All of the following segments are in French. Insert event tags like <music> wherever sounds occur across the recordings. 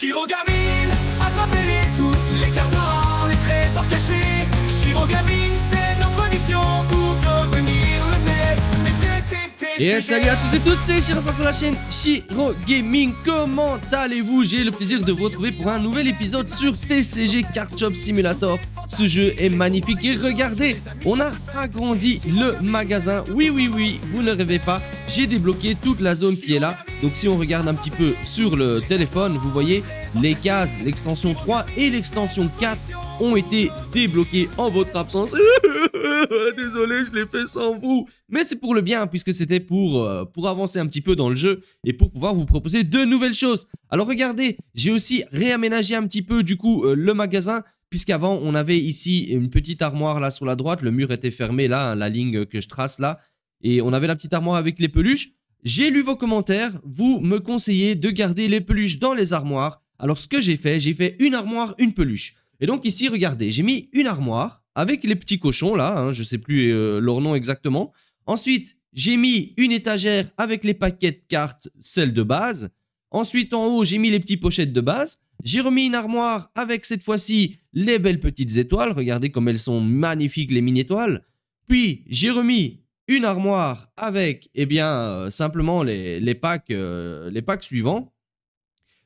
Gaming, attrapez-les tous, les cartes les trésors cachés. Gaming c'est notre mission pour devenir le maître des Et salut à toutes et tous, c'est Shiro sur la chaîne Shiro Gaming. Comment allez-vous J'ai le plaisir de vous retrouver pour un nouvel épisode sur TCG Card Shop Simulator ce jeu est magnifique et regardez, on a agrandi le magasin. Oui, oui, oui, vous ne rêvez pas, j'ai débloqué toute la zone qui est là. Donc si on regarde un petit peu sur le téléphone, vous voyez, les cases, l'extension 3 et l'extension 4 ont été débloquées en votre absence. <laughs> Désolé, je l'ai fait sans vous. Mais c'est pour le bien, puisque c'était pour, euh, pour avancer un petit peu dans le jeu et pour pouvoir vous proposer de nouvelles choses. Alors regardez, j'ai aussi réaménagé un petit peu du coup euh, le magasin puisqu'avant on avait ici une petite armoire là sur la droite, le mur était fermé là, hein, la ligne que je trace là, et on avait la petite armoire avec les peluches. J'ai lu vos commentaires, vous me conseillez de garder les peluches dans les armoires. Alors ce que j'ai fait, j'ai fait une armoire, une peluche. Et donc ici, regardez, j'ai mis une armoire avec les petits cochons là, Je hein, je sais plus euh, leur nom exactement. Ensuite, j'ai mis une étagère avec les paquets de cartes, celles de base. Ensuite, en haut, j'ai mis les petites pochettes de base. J'ai remis une armoire avec cette fois-ci les belles petites étoiles. Regardez comme elles sont magnifiques les mini-étoiles. Puis j'ai remis une armoire avec eh bien euh, simplement les, packs, euh, les packs suivants.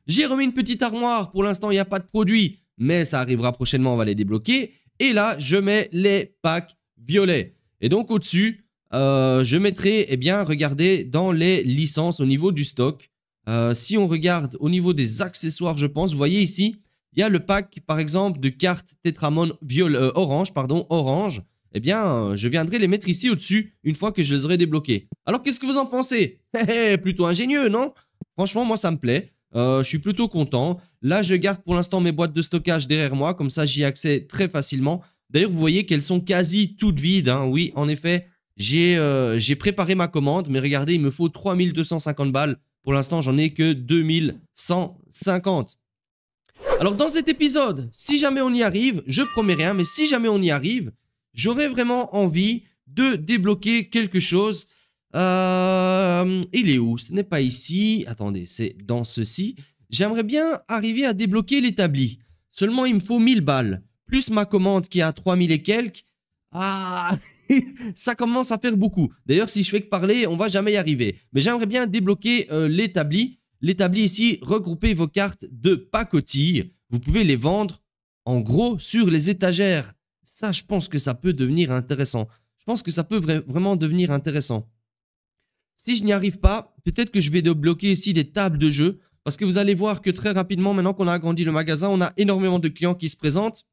J'ai remis une petite armoire. Pour l'instant, il n'y a pas de produit, mais ça arrivera prochainement. On va les débloquer. Et là, je mets les packs violets. Et donc au-dessus, euh, je mettrai, eh bien, regardez dans les licences au niveau du stock. Euh, si on regarde au niveau des accessoires, je pense, vous voyez ici, il y a le pack, par exemple, de cartes Tetramon euh, orange, pardon, orange. Eh bien, je viendrai les mettre ici au-dessus une fois que je les aurai débloquées Alors, qu'est-ce que vous en pensez <laughs> eh, eh, Plutôt ingénieux, non Franchement, moi, ça me plaît. Euh, je suis plutôt content. Là, je garde pour l'instant mes boîtes de stockage derrière moi. Comme ça, j'y accès très facilement. D'ailleurs, vous voyez qu'elles sont quasi toutes vides. Hein. Oui, en effet, j'ai préparé ma commande. Mais regardez, il me faut 3250 balles pour l'instant, j'en ai que 2150. Alors dans cet épisode, si jamais on y arrive, je promets rien, mais si jamais on y arrive, j'aurais vraiment envie de débloquer quelque chose. Euh, il est où Ce n'est pas ici. Attendez, c'est dans ceci. J'aimerais bien arriver à débloquer l'établi. Seulement, il me faut 1000 balles. Plus ma commande qui a à 3000 et quelques. Ah, <laughs> ça commence à faire beaucoup. D'ailleurs, si je fais que parler, on va jamais y arriver. Mais j'aimerais bien débloquer euh, l'établi. L'établi ici, regroupez vos cartes de pacotille. Vous pouvez les vendre en gros sur les étagères. Ça, je pense que ça peut devenir intéressant. Je pense que ça peut vraiment devenir intéressant. Si je n'y arrive pas, peut-être que je vais débloquer ici des tables de jeu. Parce que vous allez voir que très rapidement, maintenant qu'on a agrandi le magasin, on a énormément de clients qui se présentent.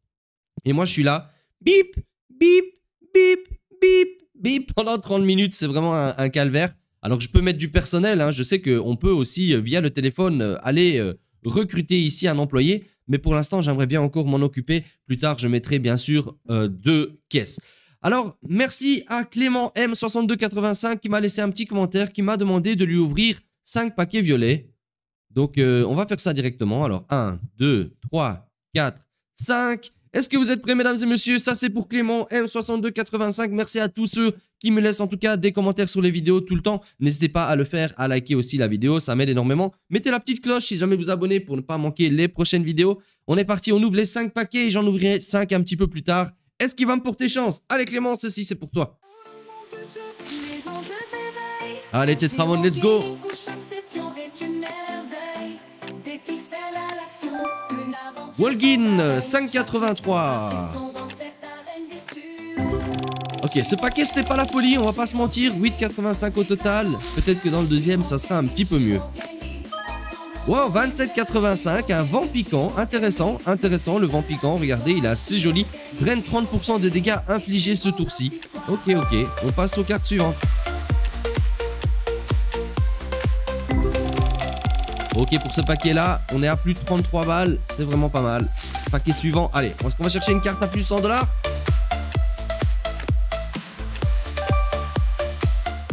Et moi, je suis là. Bip bip, bip, bip, bip <laughs> pendant 30 minutes. C'est vraiment un, calvaire. Alors je peux mettre du personnel. Hein. Je sais qu'on peut aussi, euh, via le téléphone, euh, aller euh, recruter ici un employé. Mais pour l'instant, j'aimerais bien encore m'en occuper. Plus tard, je mettrai bien sûr deux caisses. Alors, merci à Clément M6285 qui m'a laissé un petit commentaire, qui m'a demandé de lui ouvrir 5 paquets violets. Donc, on va faire ça directement. Alors, 1, 2, 3, 4, 5. Est-ce que vous êtes prêts, mesdames et messieurs Ça, c'est pour Clément M6285. Merci à tous ceux qui me laissent en tout cas des commentaires sur les vidéos tout le temps. N'hésitez pas à le faire, à liker aussi la vidéo, ça m'aide énormément. Mettez la petite cloche si jamais vous abonnez pour ne pas manquer les prochaines vidéos. On est parti, on ouvre les 5 paquets et j'en ouvrirai 5 un petit peu plus tard. Est-ce qu'il va me porter chance Allez Clément, ceci c'est pour toi. Allez, t'es let's go Wolgin 583. Ok, ce paquet c'était pas la folie, on va pas se mentir, 8,85 au total. Peut-être que dans le deuxième ça sera un petit peu mieux. Wow, 27,85, un vent piquant, intéressant, intéressant le vent piquant, regardez, il est assez joli. prennent 30% de dégâts infligés ce tour-ci. Ok, ok, on passe aux cartes suivantes. Ok, pour ce paquet-là, on est à plus de 33 balles. C'est vraiment pas mal. Paquet suivant. Allez, est-ce qu'on va chercher une carte à plus de 100 dollars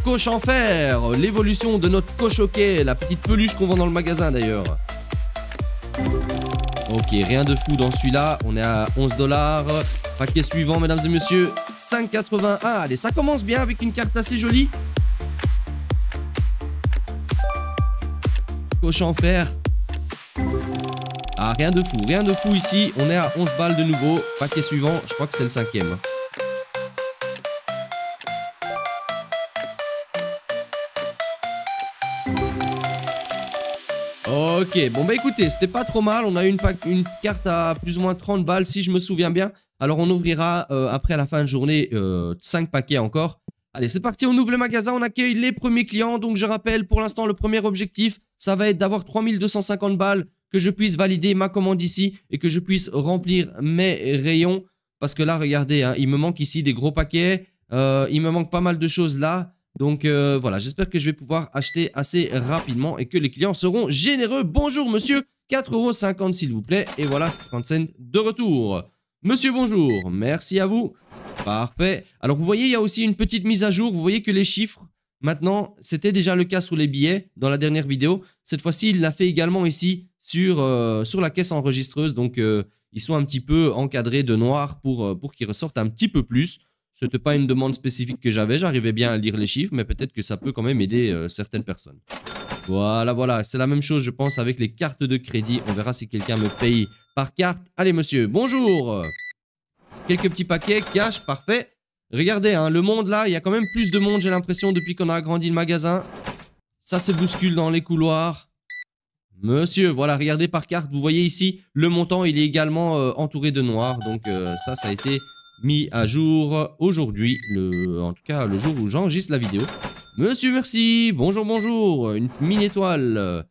Coche en fer, l'évolution de notre coche quai, la petite peluche qu'on vend dans le magasin d'ailleurs. Ok, rien de fou dans celui-là. On est à 11 dollars. Paquet suivant, mesdames et messieurs, 5,81. Allez, ça commence bien avec une carte assez jolie. en fer. Ah, rien de fou, rien de fou ici. On est à 11 balles de nouveau. Paquet suivant, je crois que c'est le cinquième. Ok, bon bah écoutez, c'était pas trop mal. On a une, une carte à plus ou moins 30 balles, si je me souviens bien. Alors on ouvrira euh, après à la fin de journée euh, cinq 5 paquets encore. Allez, c'est parti, on ouvre le magasin, on accueille les premiers clients. Donc je rappelle pour l'instant le premier objectif, ça va être d'avoir 3250 balles, que je puisse valider ma commande ici et que je puisse remplir mes rayons. Parce que là, regardez, hein, il me manque ici des gros paquets, euh, il me manque pas mal de choses là. Donc euh, voilà, j'espère que je vais pouvoir acheter assez rapidement et que les clients seront généreux. Bonjour monsieur, 4,50€ s'il vous plaît. Et voilà, 50 cents de retour. Monsieur, bonjour, merci à vous. Parfait. Alors vous voyez, il y a aussi une petite mise à jour. Vous voyez que les chiffres Maintenant, c'était déjà le cas sur les billets dans la dernière vidéo. Cette fois-ci, il l'a fait également ici sur, euh, sur la caisse enregistreuse. Donc, euh, ils sont un petit peu encadrés de noir pour, euh, pour qu'ils ressortent un petit peu plus. Ce n'était pas une demande spécifique que j'avais. J'arrivais bien à lire les chiffres, mais peut-être que ça peut quand même aider certaines personnes. Voilà, voilà. C'est la même chose, je pense, avec les cartes de crédit. On verra si quelqu'un me paye par carte. Allez, monsieur, bonjour Quelques petits paquets, cash, parfait. Regardez, hein, le monde là, il y a quand même plus de monde, j'ai l'impression, depuis qu'on a agrandi le magasin. Ça se bouscule dans les couloirs. Monsieur, voilà, regardez par carte, vous voyez ici, le montant, il est également euh, entouré de noir. Donc euh, ça, ça a été mis à jour aujourd'hui, en tout cas le jour où j'enregistre la vidéo. Monsieur, merci, bonjour, bonjour, une mini étoile,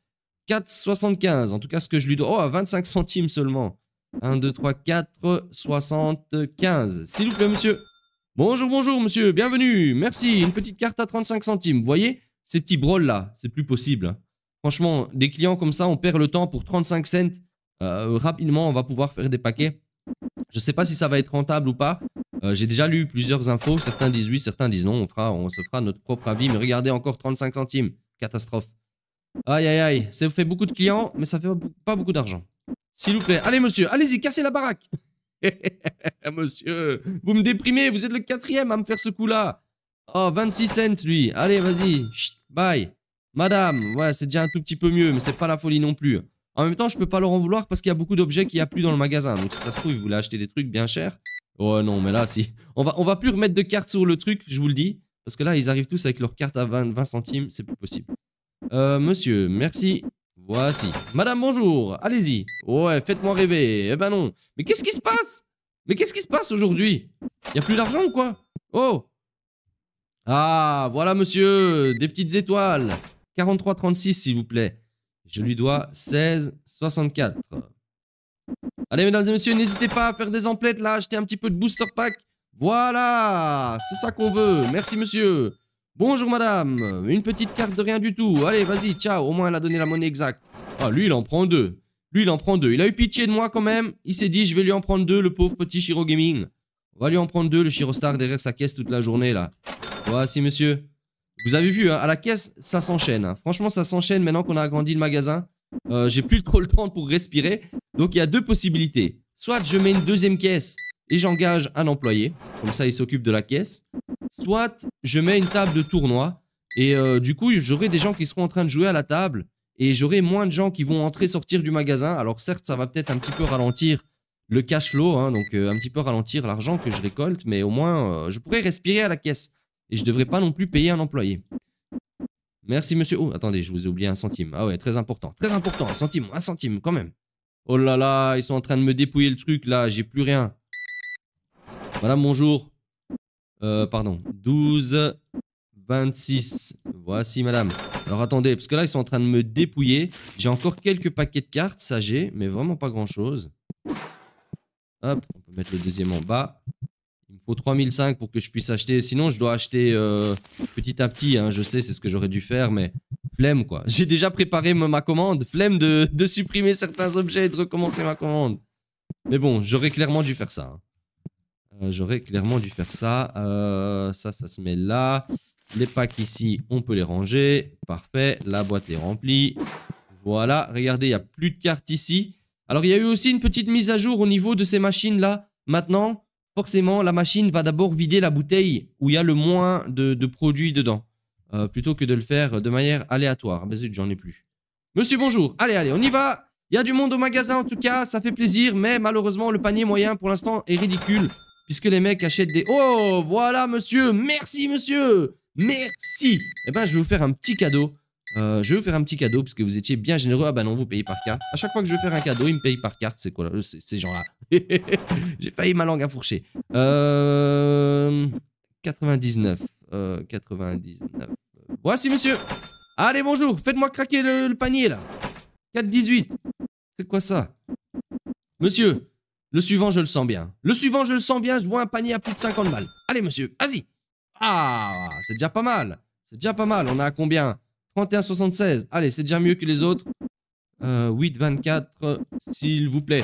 4,75, euh, en tout cas ce que je lui dois. Oh, 25 centimes seulement. 1, 2, 3, 4, 75. S'il vous plaît, monsieur. Bonjour, bonjour, monsieur, bienvenue, merci, une petite carte à 35 centimes. Vous voyez, ces petits brawls là, c'est plus possible. Hein. Franchement, des clients comme ça, on perd le temps pour 35 cents. Euh, rapidement, on va pouvoir faire des paquets. Je sais pas si ça va être rentable ou pas. Euh, j'ai déjà lu plusieurs infos. Certains disent oui, certains disent non. On, fera, on se fera notre propre avis. Mais regardez, encore 35 centimes. Catastrophe. Aïe, aïe, aïe. Ça fait beaucoup de clients, mais ça fait pas beaucoup d'argent. S'il vous plaît. Allez, monsieur. Allez-y, cassez la baraque. <laughs> Monsieur, vous me déprimez, vous êtes le quatrième à me faire ce coup-là. Oh, 26 cents, lui. Allez, vas-y. Bye. Madame, ouais, c'est déjà un tout petit peu mieux, mais c'est pas la folie non plus. En même temps, je peux pas leur en vouloir parce qu'il y a beaucoup d'objets qu'il n'y a plus dans le magasin. Donc, ça se trouve, vous voulaient acheter des trucs bien chers. Oh non, mais là, si. On va, on va plus remettre de cartes sur le truc, je vous le dis. Parce que là, ils arrivent tous avec leurs cartes à 20, 20 centimes. C'est plus possible. Euh, monsieur, merci. Voici. Madame, bonjour. Allez-y. Ouais, faites-moi rêver. Eh ben non. Mais qu'est-ce qui se passe Mais qu'est-ce qui se passe aujourd'hui Il Y a plus d'argent ou quoi Oh Ah, voilà monsieur. Des petites étoiles. 43,36 s'il vous plaît. Je lui dois 16,64. Allez mesdames et messieurs, n'hésitez pas à faire des emplettes là, acheter un petit peu de booster pack. Voilà, c'est ça qu'on veut. Merci monsieur. Bonjour madame, une petite carte de rien du tout. Allez, vas-y, ciao, au moins elle a donné la monnaie exacte. Ah, lui il en prend deux. Lui il en prend deux. Il a eu pitié de moi quand même. Il s'est dit, je vais lui en prendre deux, le pauvre petit Shiro Gaming. On va lui en prendre deux, le Star derrière sa caisse toute la journée là. Voici monsieur. Vous avez vu, hein, à la caisse, ça s'enchaîne. Hein. Franchement, ça s'enchaîne maintenant qu'on a agrandi le magasin. Euh, j'ai plus trop le temps pour respirer. Donc il y a deux possibilités. Soit je mets une deuxième caisse et j'engage un employé. Comme ça, il s'occupe de la caisse soit je mets une table de tournoi et euh, du coup j'aurai des gens qui seront en train de jouer à la table et j'aurai moins de gens qui vont entrer sortir du magasin. Alors certes ça va peut-être un petit peu ralentir le cash flow, hein, donc euh, un petit peu ralentir l'argent que je récolte, mais au moins euh, je pourrais respirer à la caisse et je ne devrais pas non plus payer un employé. Merci monsieur. Oh attendez je vous ai oublié un centime. Ah ouais très important, très important un centime, un centime quand même. Oh là là ils sont en train de me dépouiller le truc là, j'ai plus rien. Voilà bonjour. Euh, pardon. 12, 26. Voici, madame. Alors, attendez, parce que là, ils sont en train de me dépouiller. J'ai encore quelques paquets de cartes, ça j'ai, mais vraiment pas grand-chose. Hop, on peut mettre le deuxième en bas. Il me faut 3005 pour que je puisse acheter. Sinon, je dois acheter euh, petit à petit. Hein. Je sais, c'est ce que j'aurais dû faire, mais flemme, quoi. <laughs> J'ai déjà préparé ma commande. Flemme de, supprimer certains objets et de recommencer ma commande. Mais bon, j'aurais clairement dû faire ça. Hein. Euh, j'aurais clairement dû faire ça. Euh, ça, ça se met là. Les packs ici, on peut les ranger. Parfait. La boîte est remplie. Voilà. Regardez, il n'y a plus de cartes ici. Alors, il y a eu aussi une petite mise à jour au niveau de ces machines-là. Maintenant, forcément, la machine va d'abord vider la bouteille où il y a le moins de, produits dedans. Euh, plutôt que de le faire de manière aléatoire. Ah, ben j'en ai plus. Monsieur, bonjour. Allez, allez, on y va. Il y a du monde au magasin en tout cas, ça fait plaisir, mais malheureusement le panier moyen pour l'instant est ridicule. Puisque les mecs achètent des... Oh, voilà, monsieur Merci, monsieur Merci Eh ben, je vais vous faire un petit cadeau. Euh, je vais vous faire un petit cadeau puisque vous étiez bien généreux. Ah ben non, vous payez par carte. À chaque fois que je vais faire un cadeau, ils me payent par carte. C'est quoi euh, Ces gens-là. <laughs> J'ai failli ma langue à fourcher. Euh... 99. Euh, 99. Voici, monsieur. Allez, bonjour. Faites-moi craquer le, panier, là. 4,18. C'est quoi ça Monsieur, le suivant, je le sens bien. Le suivant, je le sens bien, je vois un panier à plus de 50 balles. Allez, monsieur, vas-y. Ah, c'est déjà pas mal. C'est déjà pas mal. On a à combien 31,76. Allez, c'est déjà mieux que les autres. Euh, 8,24, s'il vous plaît.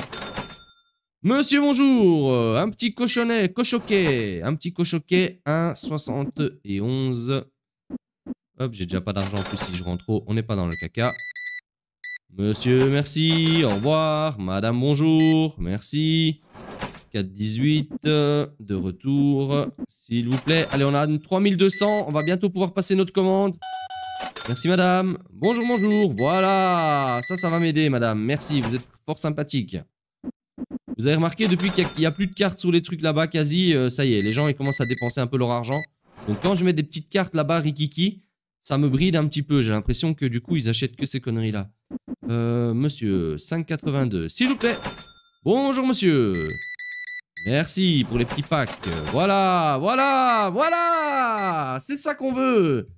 Monsieur, bonjour. Un petit cochonnet, cochoquet. Un petit cochoquet, 1,71. Hop, j'ai déjà pas d'argent en plus si je rentre trop. On n'est pas dans le caca. Monsieur, merci. Au revoir. Madame, bonjour. Merci. 4,18. Euh, de retour. S'il vous plaît. Allez, on a 3200. On va bientôt pouvoir passer notre commande. Merci, madame. Bonjour, bonjour. Voilà. Ça, ça va m'aider, madame. Merci. Vous êtes fort sympathique. Vous avez remarqué, depuis qu'il n'y a, plus de cartes sur les trucs là-bas, quasi, euh, ça y est, les gens ils commencent à dépenser un peu leur argent. Donc quand je mets des petites cartes là-bas, Rikiki, ça me bride un petit peu. J'ai l'impression que du coup, ils achètent que ces conneries-là. Euh, monsieur 582, s'il vous plaît. Bonjour, monsieur. Merci pour les petits packs. Voilà, voilà, voilà C'est ça qu'on veut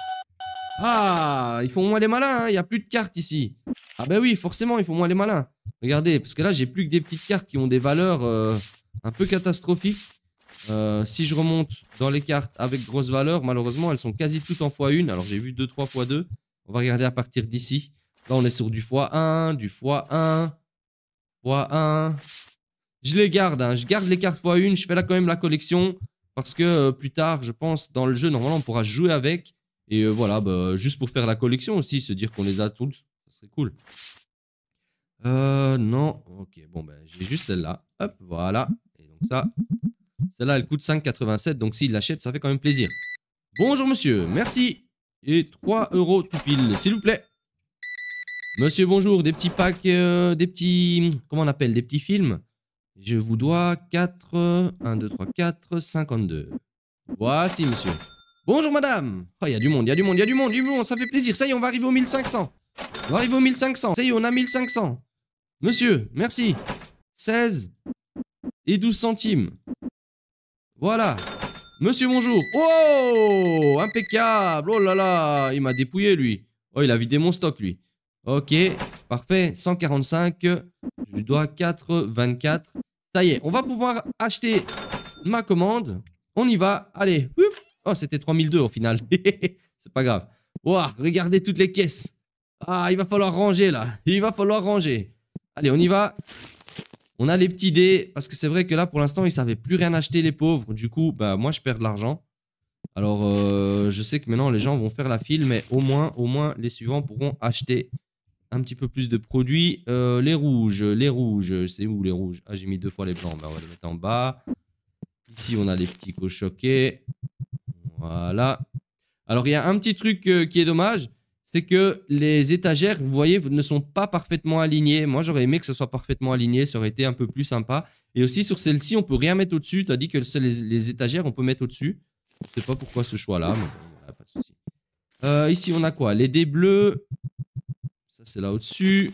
Ah, il faut moins les malins, hein. il n'y a plus de cartes ici. Ah ben oui, forcément, il faut moins les malins. Regardez, parce que là, j'ai plus que des petites cartes qui ont des valeurs euh, un peu catastrophiques. Euh, si je remonte dans les cartes avec grosses valeurs, malheureusement, elles sont quasi toutes en x une. Alors, j'ai vu 2, 3 fois 2. On va regarder à partir d'ici. Là, on est sur du x1, du x1, x1. Je les garde, hein. je garde les cartes x1, je fais là quand même la collection. Parce que euh, plus tard, je pense, dans le jeu, normalement, on pourra jouer avec. Et euh, voilà, bah, juste pour faire la collection aussi, se dire qu'on les a toutes, ça serait cool. Euh, non, ok, bon, ben, j'ai juste celle-là. Hop, voilà. Et donc ça, celle-là, elle coûte 5,87. Donc s'il l'achète, ça fait quand même plaisir. Bonjour, monsieur, merci. Et 3 euros tout pile, s'il vous plaît. Monsieur, bonjour, des petits packs, euh, des petits... Comment on appelle Des petits films Je vous dois 4... 1, 2, 3, 4, 52. Voici, monsieur. Bonjour, madame Oh, il y a du monde, il y a du monde, il y a du monde, du monde, ça fait plaisir. Ça y est, on va arriver aux 1500. On va arriver aux 1500. Ça y est, on a 1500. Monsieur, merci. 16 et 12 centimes. Voilà. Monsieur, bonjour. Oh Impeccable Oh là là Il m'a dépouillé, lui. Oh, il a vidé mon stock, lui. Ok, parfait. 145. Je lui dois 4, 24. Ça y est, on va pouvoir acheter ma commande. On y va. Allez. Oh, c'était 3002 au final. <laughs> C'est pas grave. Waouh, regardez toutes les caisses. Ah, il va falloir ranger là. Il va falloir ranger. Allez, on y va. On a les petits dés, parce que c'est vrai que là, pour l'instant, ils ne savaient plus rien acheter, les pauvres. Du coup, bah, moi, je perds de l'argent. Alors, euh, je sais que maintenant, les gens vont faire la file, mais au moins, au moins, les suivants pourront acheter un petit peu plus de produits. Euh, les rouges, les rouges, c'est où les rouges Ah, j'ai mis deux fois les blancs, bah, on va les mettre en bas. Ici, on a les petits cochoquets. Voilà. Alors, il y a un petit truc euh, qui est dommage, c'est que les étagères, vous voyez, ne sont pas parfaitement alignées. Moi, j'aurais aimé que ce soit parfaitement aligné, ça aurait été un peu plus sympa. Et aussi, sur celle-ci, on peut rien mettre au-dessus, dit que les, étagères, on peut mettre au-dessus. Je sais pas pourquoi ce choix-là, mais pas de souci. Euh, ici, on a quoi Les dés bleus, c'est là au-dessus.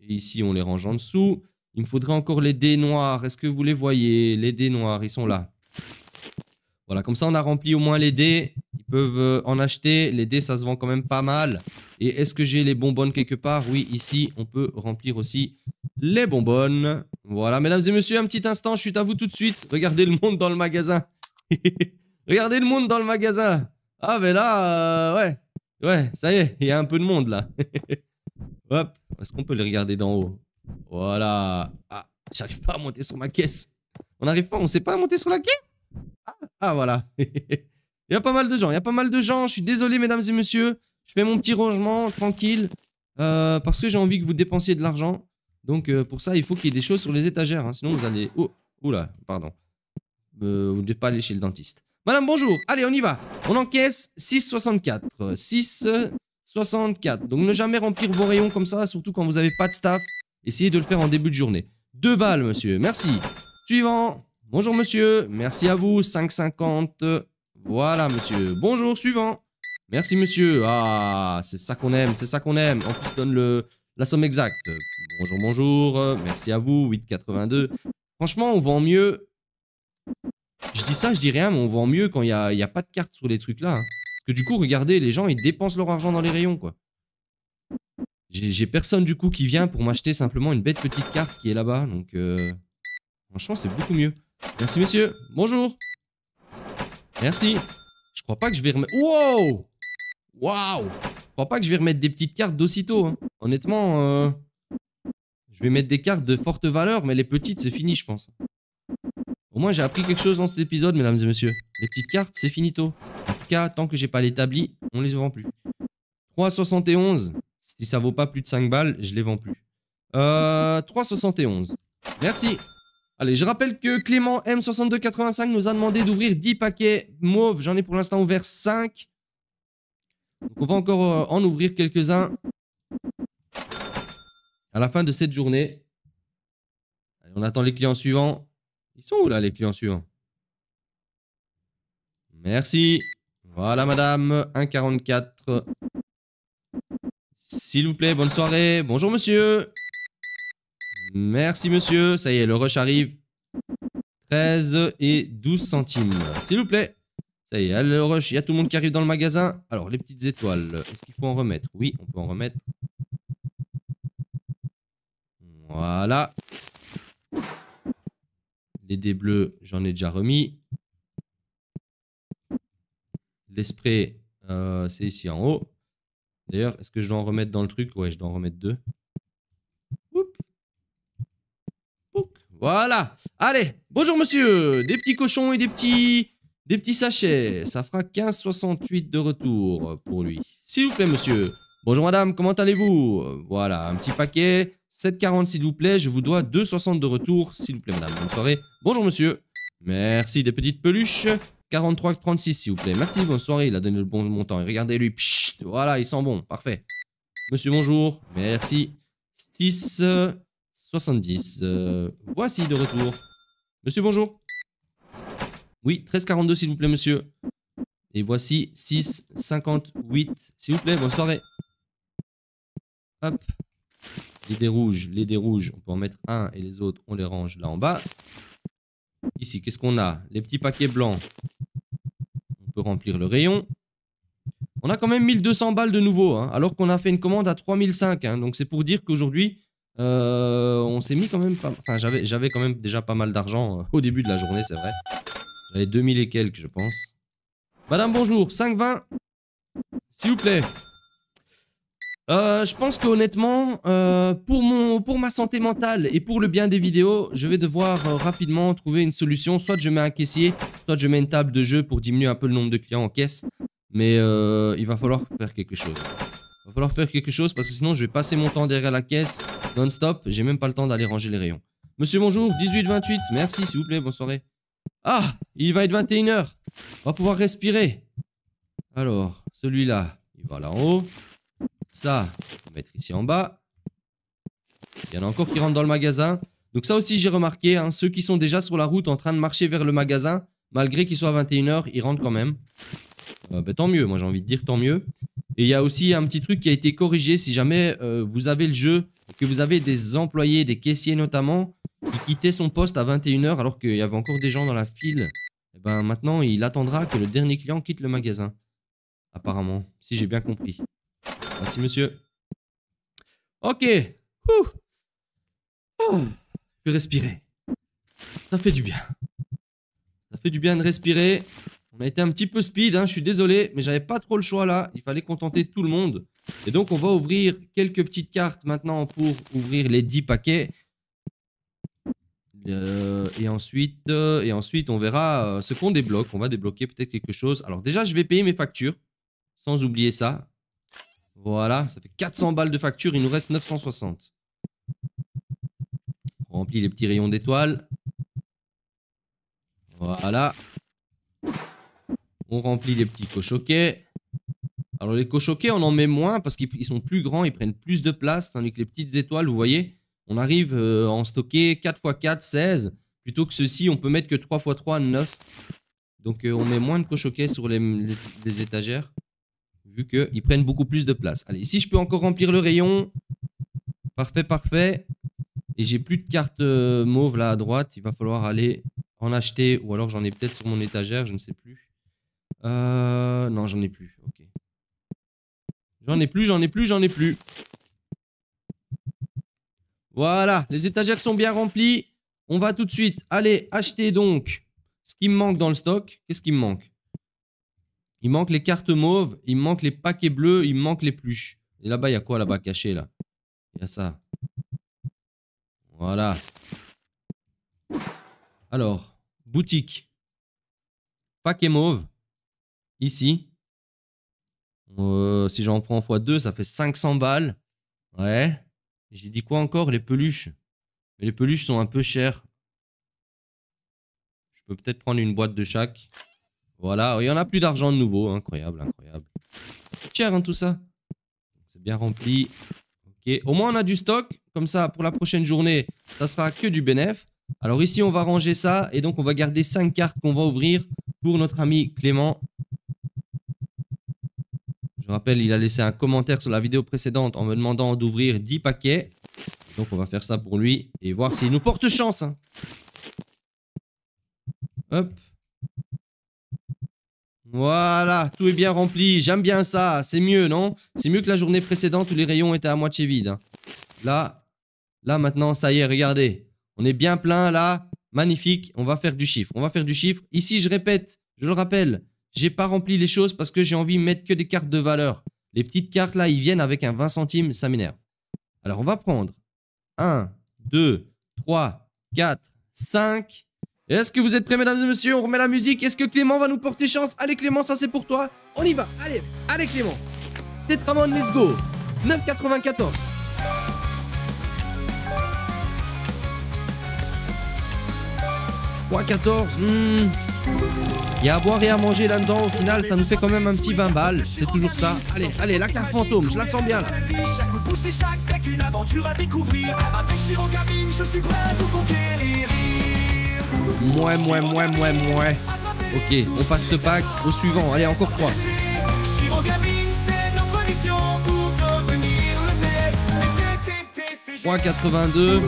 Et ici, on les range en dessous. Il me faudrait encore les dés noirs. Est-ce que vous les voyez Les dés noirs, ils sont là. Voilà, comme ça, on a rempli au moins les dés. Ils peuvent euh, en acheter. Les dés, ça se vend quand même pas mal. Et est-ce que j'ai les bonbonnes quelque part Oui, ici, on peut remplir aussi les bonbonnes. Voilà, mesdames et messieurs, un petit instant, je suis à vous tout de suite. Regardez le monde dans le magasin. <laughs> Regardez le monde dans le magasin. Ah, mais là, euh, ouais. Ouais, ça y est, il y a un peu de monde, là. <laughs> Hop, est-ce qu'on peut les regarder d'en haut Voilà. Ah, j'arrive pas à monter sur ma caisse. On n'arrive pas, on sait pas monter sur la caisse ah, ah voilà. <laughs> il y a pas mal de gens, il y a pas mal de gens. Je suis désolé, mesdames et messieurs. Je fais mon petit rangement tranquille euh, parce que j'ai envie que vous dépensiez de l'argent. Donc euh, pour ça, il faut qu'il y ait des choses sur les étagères. Hein. Sinon, vous allez... Oh, là, pardon. Euh, vous ne devez pas aller chez le dentiste. Madame, bonjour. Allez, on y va. On encaisse 6,64. 6, 64. Donc ne jamais remplir vos rayons comme ça, surtout quand vous n'avez pas de staff. Essayez de le faire en début de journée. Deux balles, monsieur. Merci. Suivant. Bonjour, monsieur. Merci à vous. 5,50. Voilà, monsieur. Bonjour, suivant. Merci, monsieur. Ah, c'est ça qu'on aime, c'est ça qu'on aime. En plus, donne le, la somme exacte. Bonjour, bonjour. Merci à vous. 8,82. Franchement, on vend mieux. Je dis ça, je dis rien, mais on vend mieux quand il n'y a, y a, pas de cartes sur les trucs là. Hein. Parce que du coup, regardez, les gens, ils dépensent leur argent dans les rayons, quoi. J'ai personne du coup qui vient pour m'acheter simplement une bête petite carte qui est là-bas. Donc, euh, franchement, c'est beaucoup mieux. Merci, monsieur. Bonjour. Merci. Je crois pas que je vais remettre... Wow Waouh Je crois pas que je vais remettre des petites cartes d'aussitôt. Hein. Honnêtement, euh, je vais mettre des cartes de forte valeur, mais les petites, c'est fini, je pense. Au moins, j'ai appris quelque chose dans cet épisode, mesdames et messieurs. Les petites cartes, c'est finito tant que j'ai pas l'établi, on les vend plus. 3,71. Si ça vaut pas plus de 5 balles, je les vends plus. 3,71. Euh, Merci. Allez, je rappelle que Clément M6285 nous a demandé d'ouvrir 10 paquets mauves. J'en ai pour l'instant ouvert 5. Donc on va encore euh, en ouvrir quelques-uns à la fin de cette journée. Allez, on attend les clients suivants. Ils sont où là les clients suivants Merci. Voilà, madame. 1,44. S'il vous plaît, bonne soirée. Bonjour, monsieur. Merci, monsieur. Ça y est, le rush arrive. 13 et 12 centimes. S'il vous plaît. Ça y est, le rush. Il y a tout le monde qui arrive dans le magasin. Alors, les petites étoiles. Est-ce qu'il faut en remettre Oui, on peut en remettre. Voilà. Les dés bleus, j'en ai déjà remis. L'esprit, euh, c'est ici en haut. D'ailleurs, est-ce que je dois en remettre dans le truc Ouais, je dois en remettre deux. Voilà. Allez, bonjour monsieur. Des petits cochons et des petits, des petits sachets. Ça fera 15,68 de retour pour lui. S'il vous plaît, monsieur. Bonjour madame, comment allez-vous Voilà, un petit paquet. 7,40 s'il vous plaît. Je vous dois 2,60 de retour, s'il vous plaît madame. Bonne soirée. Bonjour monsieur. Merci des petites peluches. 36, s'il vous plaît. Merci, bonne soirée. Il a donné le bon montant. Et regardez-lui. Voilà, il sent bon. Parfait. Monsieur, bonjour. Merci. 6, 70. Euh, voici de retour. Monsieur, bonjour. Oui, 13,42 s'il vous plaît, monsieur. Et voici 58. S'il vous plaît, bonne soirée. Hop. Les dés rouges, les dés rouges, on peut en mettre un et les autres, on les range là en bas. Ici, qu'est-ce qu'on a Les petits paquets blancs peut remplir le rayon. On a quand même 1200 balles de nouveau, hein, alors qu'on a fait une commande à 3005. Hein. donc c'est pour dire qu'aujourd'hui, euh, on s'est mis quand même pas... Enfin, j'avais quand même déjà pas mal d'argent euh, au début de la journée, c'est vrai. J'avais 2000 et quelques, je pense. Madame, bonjour, 5,20 S'il vous plaît. Euh, je pense qu'honnêtement, pour, mon, pour ma santé mentale et pour le bien des vidéos, je vais devoir rapidement trouver une solution. Soit je mets un caissier, toi, je mets une table de jeu pour diminuer un peu le nombre de clients en caisse. Mais euh, il va falloir faire quelque chose. Il va falloir faire quelque chose parce que sinon je vais passer mon temps derrière la caisse non-stop. J'ai même pas le temps d'aller ranger les rayons. Monsieur, bonjour. 18-28. Merci, s'il vous plaît. Bonne soirée. Ah, il va être 21h. On va pouvoir respirer. Alors, celui-là, il va là haut. Ça, on va mettre ici en bas. Il y en a encore qui rentrent dans le magasin. Donc ça aussi, j'ai remarqué. Hein, ceux qui sont déjà sur la route en train de marcher vers le magasin, malgré qu'il soit à 21h, il rentre quand même. Euh, ben, tant mieux, moi j'ai envie de dire tant mieux. Et il y a aussi un petit truc qui a été corrigé, si jamais euh, vous avez le jeu, que vous avez des employés, des caissiers notamment, qui quittaient son poste à 21h alors qu'il y avait encore des gens dans la file, et eh ben maintenant il attendra que le dernier client quitte le magasin. Apparemment, si j'ai bien compris. Merci monsieur. Ok. Oh. Je peux respirer. Ça fait du bien fait du bien de respirer. On a été un petit peu speed, hein, je suis désolé, mais j'avais pas trop le choix là. Il fallait contenter tout le monde. Et donc, on va ouvrir quelques petites cartes maintenant pour ouvrir les 10 paquets. Euh, et, ensuite, euh, et ensuite, on verra euh, ce qu'on débloque. On va débloquer peut-être quelque chose. Alors déjà, je vais payer mes factures, sans oublier ça. Voilà, ça fait 400 balles de facture, il nous reste 960. On remplit les petits rayons d'étoiles. Voilà. On remplit les petits cochoquets. Alors les cochoquets, on en met moins parce qu'ils sont plus grands, ils prennent plus de place, tandis que les petites étoiles, vous voyez, on arrive euh, à en stocker 4x4, 16. Plutôt que ceci, on peut mettre que 3x3, 9. Donc euh, on met moins de cochoquets sur les, étagères, vu qu'ils prennent beaucoup plus de place. Allez, ici, je peux encore remplir le rayon. Parfait, parfait. Et j'ai plus de cartes euh, mauves, là à droite. Il va falloir aller en acheter, ou alors j'en ai peut-être sur mon étagère, je ne sais plus. Euh, non, j'en ai plus. Ok. J'en ai plus, j'en ai plus, j'en ai plus. Voilà, les étagères sont bien remplies. On va tout de suite aller acheter donc ce qui me manque dans le stock. Qu'est-ce qui me manque Il manque les cartes mauves, il manque les paquets bleus, il manque les pluches. Et là-bas, il y a quoi là-bas caché là Il y a ça. Voilà. Alors, boutique. Paquet mauve, ici. Euh, si j'en prends fois deux, ça fait 500 balles. Ouais. J'ai dit quoi encore Les peluches. Mais les peluches sont un peu chères. Je peux peut-être prendre une boîte de chaque. Voilà, il n'y en a plus d'argent de nouveau. Incroyable, incroyable. cher hein, tout ça. C'est bien rempli. Ok, au moins on a du stock. Comme ça, pour la prochaine journée, ça sera que du bénéfice. Alors ici, on va ranger ça et donc on va garder 5 cartes qu'on va ouvrir pour notre ami Clément. Je rappelle, il a laissé un commentaire sur la vidéo précédente en me demandant d'ouvrir 10 paquets. Donc on va faire ça pour lui et voir s'il nous porte chance. Hein. Hop. Voilà, tout est bien rempli. J'aime bien ça. C'est mieux, non C'est mieux que la journée précédente où les rayons étaient à moitié vides. Hein. Là, là maintenant, ça y est, regardez. On est bien plein là. Magnifique. On va faire du chiffre. On va faire du chiffre. Ici, je répète, je le rappelle, j'ai pas rempli les choses parce que j'ai envie de mettre que des cartes de valeur. Les petites cartes là, ils viennent avec un 20 centimes, ça m'énerve. Alors on va prendre 1, 2, 3, 4, 5. Est-ce que vous êtes prêts mesdames et messieurs On remet la musique. Est-ce que Clément va nous porter chance Allez Clément, ça c'est pour toi. On y va. Allez, allez Clément. Tetramon, let's go. 9,94. 3,14. Hmm. Il y a à boire et à manger là-dedans. Au final, ça nous fait quand même un petit 20 balles. C'est toujours ça. Allez, allez, la carte fantôme, je la sens bien là. Mouais, mouais, mouais, mouais, mouais. Ok, on passe ce pack au suivant. Allez, encore 3. 82 3,82.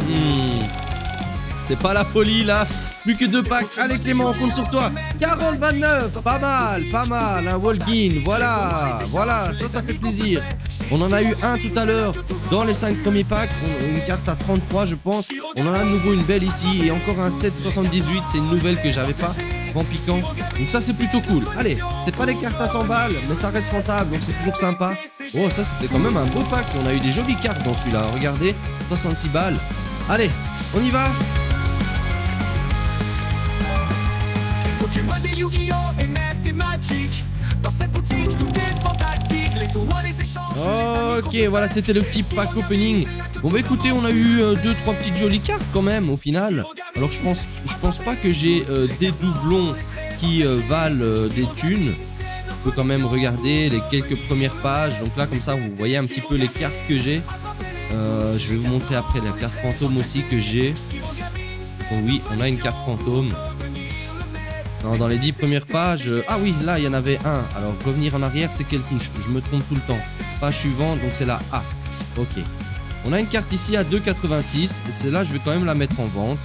C'est pas la folie là. Plus que deux packs. Allez Clément, on compte sur toi. 40 29, pas mal, pas mal. Un Walgin, voilà, voilà, ça, ça fait plaisir. On en a eu un tout à l'heure dans les 5 premiers packs. une carte à 33, je pense. On en a de nouveau une belle ici et encore un 778. C'est une nouvelle que j'avais pas en piquant. Donc ça c'est plutôt cool. Allez, c'est pas les cartes à 100 balles, mais ça reste rentable, donc c'est toujours sympa. Oh ça c'était quand même un beau pack, on a eu des jolies cartes dans celui-là, regardez, 66 balles. Allez, on y va Ok, voilà, c'était le petit pack opening. Bon bah écoutez, on a eu euh, deux, trois petites jolies cartes quand même au final. Alors je pense, je pense pas que j'ai euh, des doublons qui euh, valent des thunes. On peut quand même regarder les quelques premières pages. Donc là, comme ça, vous voyez un petit peu les cartes que j'ai. je vais vous montrer après la carte fantôme aussi que j'ai. Oh oui, on a une carte fantôme. Non, dans les 10 premières pages... ah oui, là, il y en avait un. Alors revenir en arrière, c'est quelque touche Je me trompe tout le temps. Pas suivant, donc c'est la A. Ok. On a une carte ici à 2,86. Celle-là, je vais quand même la mettre en vente.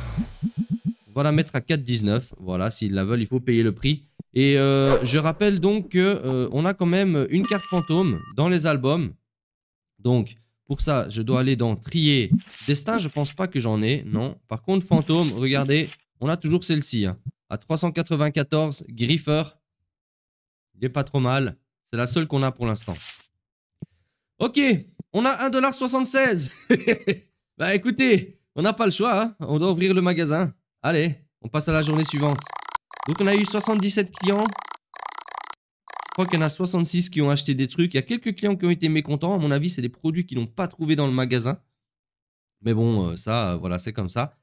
On va la mettre à 4,19. Voilà, s'ils la veulent, il faut payer le prix. Et euh, je rappelle donc qu'on euh, a quand même une carte fantôme dans les albums. Donc, pour ça, je dois aller dans Trier. Destin, je pense pas que j'en ai, non. Par contre, fantôme, regardez, on a toujours celle-ci. Hein. À 394, Griffer. Il n'est pas trop mal. C'est la seule qu'on a pour l'instant. Ok, on a 1,76$. <laughs> bah écoutez, on n'a pas le choix. Hein. On doit ouvrir le magasin. Allez, on passe à la journée suivante. Donc on a eu 77 clients. Je crois qu'il y en a 66 qui ont acheté des trucs. Il y a quelques clients qui ont été mécontents. À mon avis, c'est des produits qu'ils n'ont pas trouvé dans le magasin. Mais bon, euh, ça, voilà, c'est comme ça.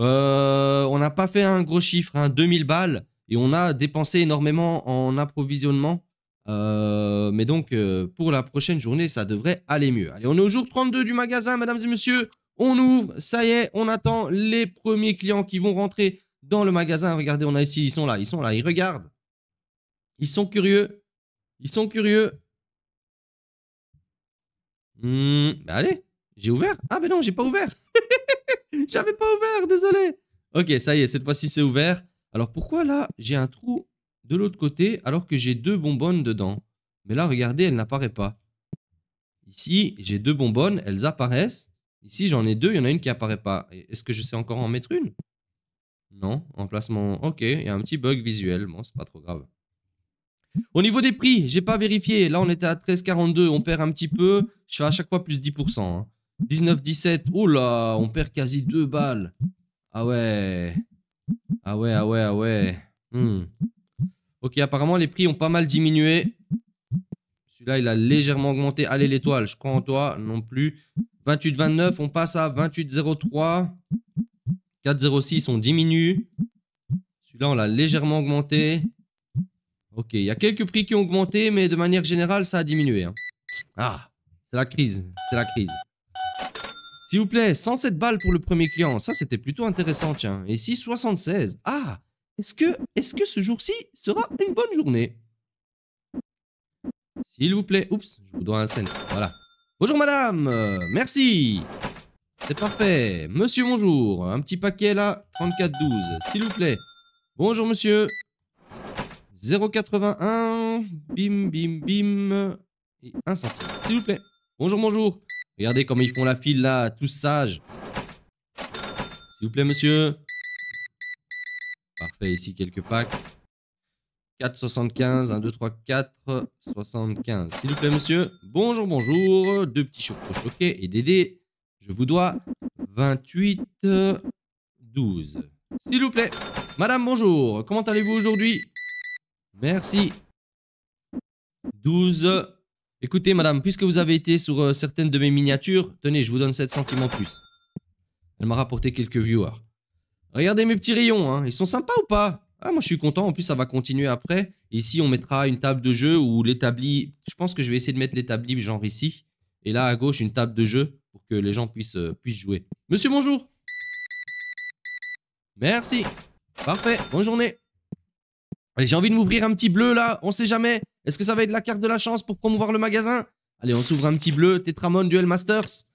Euh, on n'a pas fait un gros chiffre, hein, 2000 balles. Et on a dépensé énormément en approvisionnement. Euh, mais donc, euh, pour la prochaine journée, ça devrait aller mieux. Allez, on est au jour 32 du magasin, mesdames et messieurs. On ouvre, ça y est, on attend les premiers clients qui vont rentrer dans le magasin. Regardez, on a ici, ils sont là, ils sont là, ils regardent. Ils sont curieux. Ils sont curieux. Hmm, bah allez, j'ai ouvert. Ah, mais non, j'ai pas ouvert. <laughs> J'avais pas ouvert, désolé. Ok, ça y est, cette fois-ci, c'est ouvert. Alors, pourquoi là, j'ai un trou de l'autre côté alors que j'ai deux bonbonnes dedans. Mais là, regardez, elle n'apparaît pas. Ici, j'ai deux bonbonnes, elles apparaissent. Ici, j'en ai deux, il y en a une qui n'apparaît pas. Est-ce que je sais encore en mettre une Non, emplacement. Ok, il y a un petit bug visuel. Bon, c'est pas trop grave. Au niveau des prix, j'ai pas vérifié. Là, on était à 13,42, on perd un petit peu. Je fais à chaque fois plus 10%. 19,17. Hein. Oh là, on perd quasi 2 balles. Ah ouais. Ah ouais, ah ouais, ah ouais. Hmm. Ok, apparemment, les prix ont pas mal diminué. Celui-là, il a légèrement augmenté. Allez, l'étoile, je crois en toi, non plus. 28,29, on passe à 28,03. 4,06, on diminue. Celui-là, on l'a légèrement augmenté. Ok, il y a quelques prix qui ont augmenté, mais de manière générale, ça a diminué. Hein. Ah, c'est la crise, c'est la crise. S'il vous plaît, 107 balles pour le premier client. Ça, c'était plutôt intéressant, tiens. Et ici, 76. Ah, est-ce que, est que ce jour-ci sera une bonne journée S'il vous plaît. Oups, je vous dois un cent. Voilà. Bonjour madame, merci. C'est parfait. Monsieur, bonjour. Un petit paquet là, 34 s'il vous plaît. Bonjour monsieur. 0,81, bim, bim, bim, et un centime, s'il vous plaît. Bonjour, bonjour. Regardez comment ils font la file là, tous sages. S'il vous plaît, monsieur ici quelques packs. 475, 75, 1, 2, 3, 4, 75. S'il vous plaît, monsieur. Bonjour, bonjour. Deux petits chocs choqués et dd Je vous dois 28, 12. S'il vous plaît. Madame, bonjour. Comment allez-vous aujourd'hui Merci. 12. Écoutez, madame, puisque vous avez été sur euh, certaines de mes miniatures, tenez, je vous donne 7 centimes en plus. Elle m'a rapporté quelques viewers. Regardez mes petits rayons, hein. ils sont sympas ou pas ah, moi je suis content, en plus ça va continuer après. Ici on mettra une table de jeu ou l'établi. Je pense que je vais essayer de mettre l'établi genre ici. Et là à gauche une table de jeu pour que les gens puissent, euh, puissent jouer. Monsieur bonjour Merci Parfait, bonne journée Allez j'ai envie de m'ouvrir un petit bleu là, on sait jamais. Est-ce que ça va être la carte de la chance pour promouvoir le magasin Allez on s'ouvre un petit bleu, Tetramon Duel Masters.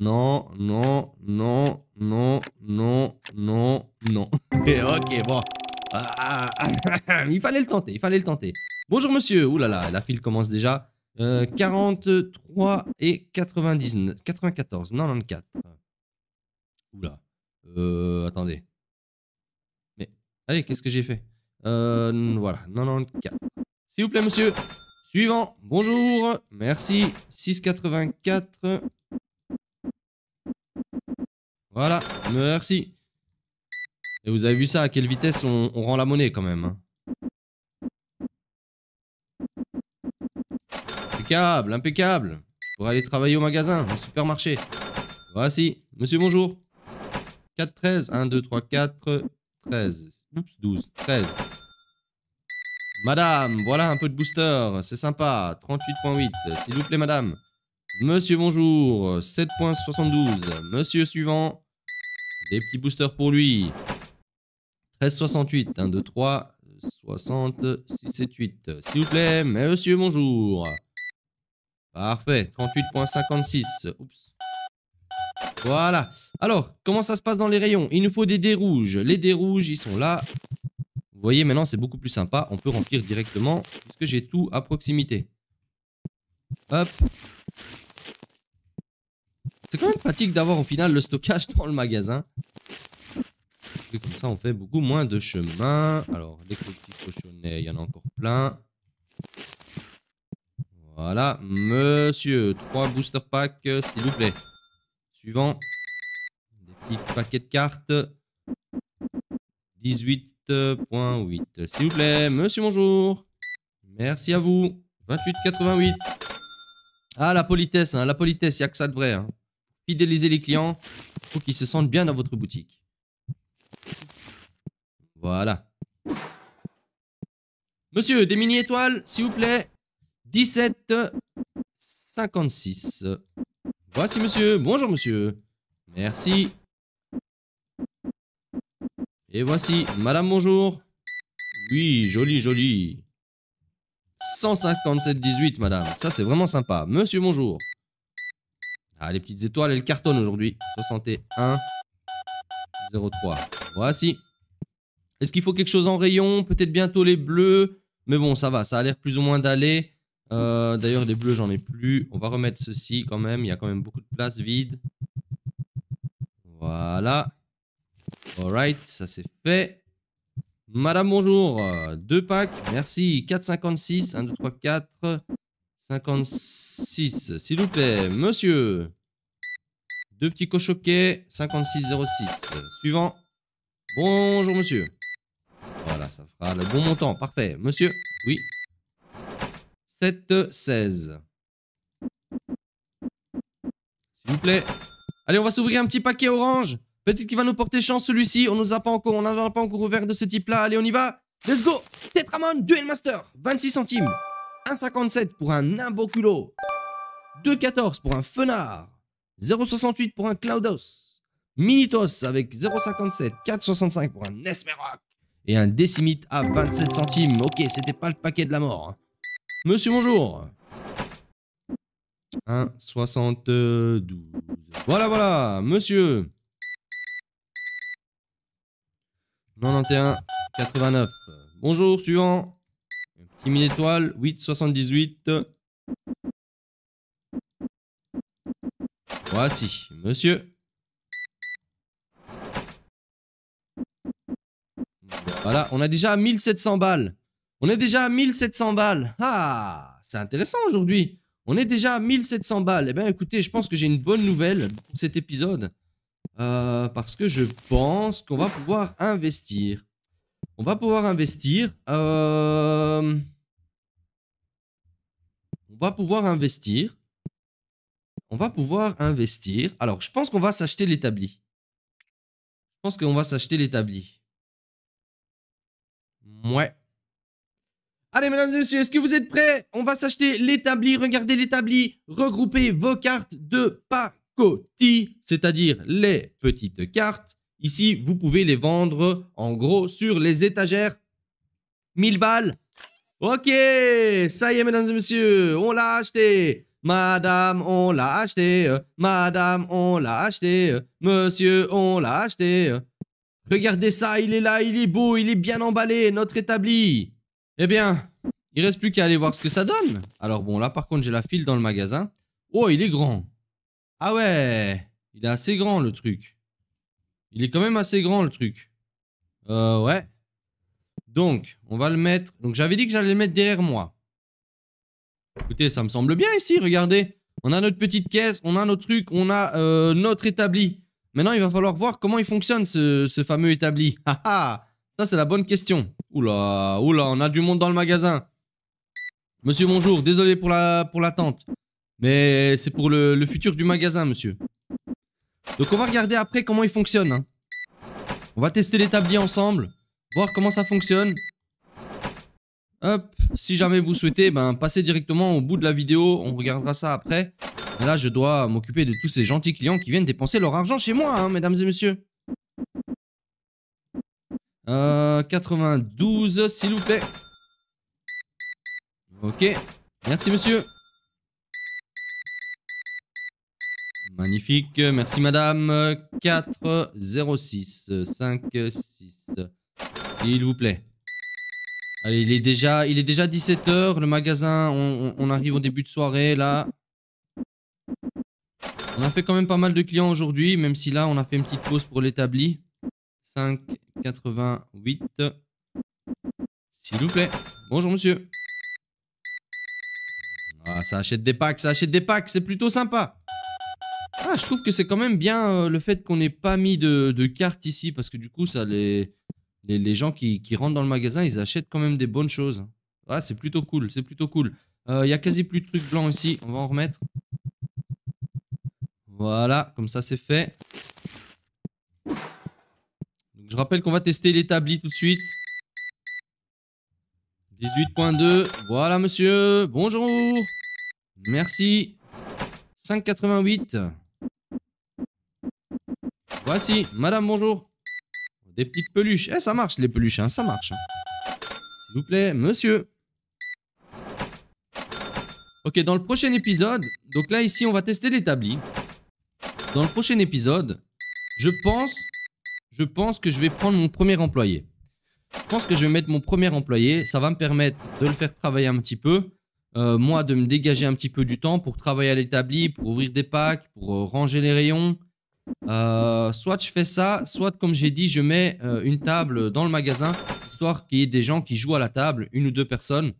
Non, non, non, non, non, non, non. <laughs> Eh, ok, bon. Ah, ah, ah, il fallait le tenter, il fallait le tenter. Bonjour monsieur. Ouh là là, la file commence déjà. 43 euh, et 99, 94, 94. Oula. attendez. Mais, allez, qu'est-ce que j'ai fait euh, Voilà, 94. S'il vous plaît, monsieur. Suivant. Bonjour. Merci. 684. Voilà, merci. Et vous avez vu ça, à quelle vitesse on, rend la monnaie quand même. Hein. Impeccable, impeccable. Je pourrais aller travailler au magasin, au supermarché. Voici. Monsieur, bonjour. 4, 13. 1, 2, 3, 4, 13. Oups, 12, 13. Madame, voilà un peu de booster. C'est sympa. 38.8. S'il vous plaît, madame. Monsieur, bonjour. 7.72. Monsieur suivant. Des petits boosters pour lui. 13,68. 1, 2, 3, 60, 6, 7, 8. S'il vous plaît, monsieur, bonjour. Parfait. 38,56. Oups. Voilà. Alors, comment ça se passe dans les rayons Il nous faut des dés rouges. Les dés rouges, ils sont là. Vous voyez, maintenant, c'est beaucoup plus sympa. On peut remplir directement que j'ai tout à proximité. Hop. C'est quand même pratique d'avoir au final le stockage dans le magasin. comme ça, on fait beaucoup moins de chemin. Alors, les petits cochonnets, il y en a encore plein. Voilà, monsieur. Trois booster packs, euh, s'il vous plaît. Suivant. Des petits paquets de cartes. 18.8. S'il vous plaît, monsieur, bonjour. Merci à vous. 28,88. Ah, la politesse, hein, la politesse, il n'y a que ça de vrai. Hein fidéliser les clients. pour qu'ils se sentent bien dans votre boutique. Voilà. Monsieur, des mini-étoiles, s'il vous plaît. 17 56. Voici monsieur. Bonjour monsieur. Merci. Et voici madame bonjour. Oui, joli, joli. 157-18 madame. Ça c'est vraiment sympa. Monsieur bonjour. Ah, les petites étoiles, elles cartonnent aujourd'hui. 61, 03. Voici. Est-ce qu'il faut quelque chose en rayon Peut-être bientôt les bleus. Mais bon, ça va, ça a l'air plus ou moins d'aller. Euh, d'ailleurs, les bleus, j'en ai plus. On va remettre ceci quand même. Il y a quand même beaucoup de place vide. Voilà. right, ça c'est fait. Madame, bonjour. Deux packs, merci. 4,56. 1, 2, 3, 4. 56, s'il vous plaît, monsieur. Deux petits cochoquets, 5606. Suivant. Bonjour, monsieur. Voilà, ça fera le bon montant. Parfait. Monsieur, oui. 7, 16. S'il vous plaît. Allez, on va s'ouvrir un petit paquet orange. Peut-être qu'il va nous porter chance celui-ci. On nous a pas encore, on n'en a pas encore ouvert de ce type-là. Allez, on y va. Let's go. Tetramon, Duel Master, 26 centimes. 1,57 pour un Imboculo, 2,14 pour un Fenard, 0,68 pour un Claudos, Minitos avec 0,57, 4,65 pour un Esmerac et un Décimite à 27 centimes. Ok, c'était pas le paquet de la mort. Hein. Monsieur, bonjour 1,72. Voilà, voilà, monsieur 91,89. Bonjour, suivant. 1000 étoiles étoiles, 8,78. Voici, monsieur. Voilà, on a déjà 1700 balles. On est déjà à 1700 balles. Ah, c'est intéressant aujourd'hui. On est déjà à 1700 balles. Eh bien, écoutez, je pense que j'ai une bonne nouvelle pour cet épisode. Euh, parce que je pense qu'on va pouvoir investir. On va pouvoir investir. Euh, on va pouvoir investir. On va pouvoir investir. Alors, je pense qu'on va s'acheter l'établi. Je pense qu'on va s'acheter l'établi. Ouais. Allez, mesdames et messieurs, est-ce que vous êtes prêts On va s'acheter l'établi. Regardez l'établi. Regroupez vos cartes de pacotis, c'est-à-dire les petites cartes. Ici, vous pouvez les vendre en gros sur les étagères. 1000 balles. Ok, ça y est, mesdames et messieurs, on l'a acheté. Madame, on l'a acheté. Madame, on l'a acheté. Monsieur, on l'a acheté. Regardez ça, il est là, il est beau, il est bien emballé, notre établi. Eh bien, il reste plus qu'à aller voir ce que ça donne. Alors bon, là par contre, j'ai la file dans le magasin. Oh, il est grand. Ah ouais, il est assez grand le truc. Il est quand même assez grand le truc. Euh, ouais. Donc, on va le mettre... Donc, j'avais dit que j'allais le mettre derrière moi. Écoutez, ça me semble bien ici, regardez. On a notre petite caisse, on a notre truc, on a euh, notre établi. Maintenant, il va falloir voir comment il fonctionne, ce, fameux établi. <laughs> Ah, ah Ça, c'est la bonne question. Oula, oula, on a du monde dans le magasin. Monsieur, bonjour. Désolé pour La, pour Mais c'est pour le futur du magasin, monsieur. Donc on va regarder après comment il fonctionne. Hein. On va tester l'établi ensemble, voir comment ça fonctionne. Hop, si jamais vous souhaitez, ben, passez directement au bout de la vidéo, on regardera ça après. là, je dois m'occuper de tous ces gentils clients qui viennent dépenser leur argent chez moi, hein, mesdames et messieurs. 92, euh, s'il vous plaît. Ok, merci monsieur. Magnifique, merci madame. 4, 0, 6, 5, 6. S'il vous plaît. Allez, il est déjà, il est déjà 17h. Le magasin, on, arrive au début de soirée là. On a fait quand même pas mal de clients aujourd'hui, même si là, on a fait une petite pause pour l'établi. 5, 88. S'il vous plaît. Bonjour monsieur. Ah, ça achète des packs, ça achète des packs, c'est plutôt sympa. Ah, je trouve que c'est quand même bien euh, le fait qu'on n'ait pas mis de, cartes ici, parce que du coup, ça les, gens qui, rentrent dans le magasin, ils achètent quand même des bonnes choses. Ah, c'est plutôt cool, c'est plutôt cool. Euh, il n'y y a quasi plus de trucs blancs ici, on va en remettre. Voilà, comme ça c'est fait. je rappelle qu'on va tester l'établi tout de suite. 18.2, voilà monsieur, bonjour, merci. 5,88. Voici, madame, bonjour. Des petites peluches. Eh, ça marche, les peluches, hein, ça marche. Hein. S'il vous plaît, monsieur. Ok, dans le prochain épisode, donc là, ici, on va tester l'établi. Dans le prochain épisode, je pense, je pense que je vais prendre mon premier employé. Je pense que je vais mettre mon premier employé. Ça va me permettre de le faire travailler un petit peu. Euh, moi, de me dégager un petit peu du temps pour travailler à l'établi, pour ouvrir des packs, pour euh, ranger les rayons, euh, soit je fais ça, soit comme j'ai dit, je mets euh, une table dans le magasin, histoire qu'il y ait des gens qui jouent à la table, une ou deux personnes.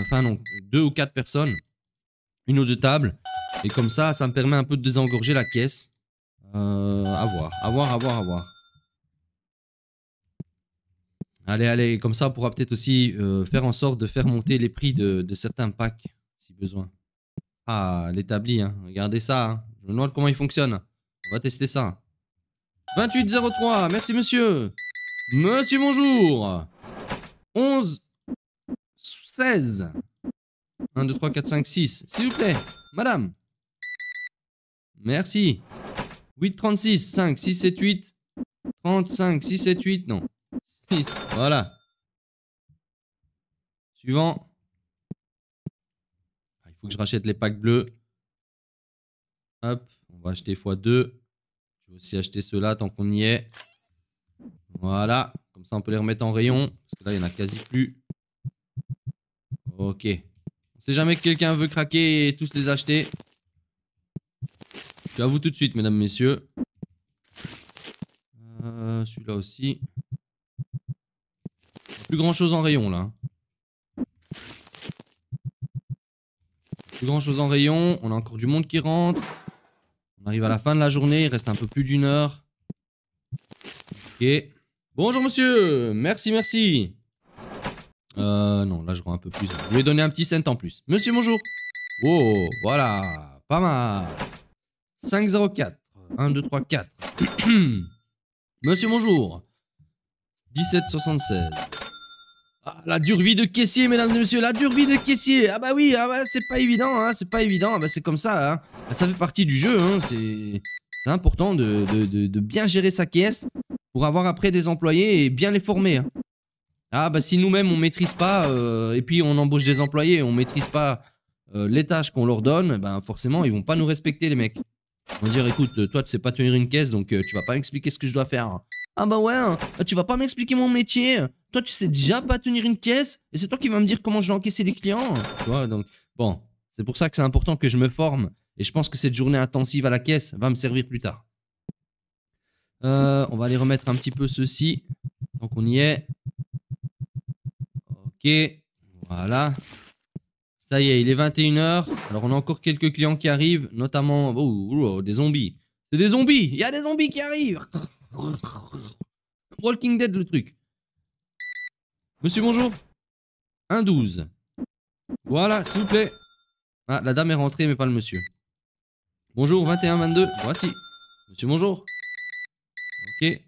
Enfin non, deux ou quatre personnes. Une ou deux tables. Et comme ça, ça me permet un peu de désengorger la caisse. Euh, à voir, à voir, à voir, à voir. Allez, allez, comme ça, on pourra peut-être aussi euh, faire en sorte de faire monter les prix de, certains packs, si besoin. Ah, l'établi, hein. regardez ça. Hein. Je me demande comment il fonctionne. On va tester ça. 2803, merci monsieur. Monsieur, bonjour. 11, 16. 1, 2, 3, 4, 5, 6. S'il vous plaît, madame. Merci. 8, 36, 5, 6, 7, 8. 35, 6, 7, 8, non. 6, voilà. Suivant. Ah, il faut que je rachète les packs bleus. Hop. On va acheter x2. Je vais aussi acheter ceux-là tant qu'on y est. Voilà. Comme ça, on peut les remettre en rayon. Parce que là, il n'y en a quasi plus. Ok. On sait jamais que quelqu'un veut craquer et tous les acheter. Je suis tout de suite, mesdames, messieurs. Euh, celui-là aussi. Plus grand chose en rayon, là. Plus grand chose en rayon. On a encore du monde qui rentre. On arrive à la fin de la journée, il reste un peu plus d'une heure. Ok. Bonjour monsieur, merci, merci. Euh, non, là je rends un peu plus. Je vais donner un petit cent en plus. Monsieur, bonjour. Oh, voilà, pas mal. 504. 1, 2, 3, 4. monsieur, bonjour. 1776. Ah, la durvie de caissier, mesdames et messieurs, la durvie de caissier. Ah bah oui, ah bah c'est pas évident, hein, c'est pas évident. Ah bah c'est comme ça, hein. bah, ça fait partie du jeu. Hein. c'est important de, bien gérer sa caisse pour avoir après des employés et bien les former. Ah bah si nous-mêmes on maîtrise pas euh, et puis on embauche des employés, on maîtrise pas euh, les tâches qu'on leur donne, ben forcément ils vont pas nous respecter les mecs. On va dire écoute, toi tu sais pas tenir une caisse donc euh, tu vas pas m'expliquer ce que je dois faire. Ah bah ouais, hein. ah, tu vas pas m'expliquer mon métier. Toi, tu sais déjà pas tenir une caisse et c'est toi qui vas me dire comment je vais encaisser les clients. donc bon, c'est pour ça que c'est important que je me forme et je pense que cette journée intensive à la caisse va me servir plus tard. Euh, on va aller remettre un petit peu ceci. Donc on y est. Ok, voilà. Ça y est, il est 21h. Alors on a encore quelques clients qui arrivent, notamment oh, oh, des zombies. C'est des zombies, il y a des zombies qui arrivent. <laughs> Walking Dead, le truc. Monsieur, bonjour. 1-12. Voilà, s'il vous plaît. Ah, la dame est rentrée, mais pas le monsieur. Bonjour, 21-22. Voici. Monsieur, bonjour. Ok.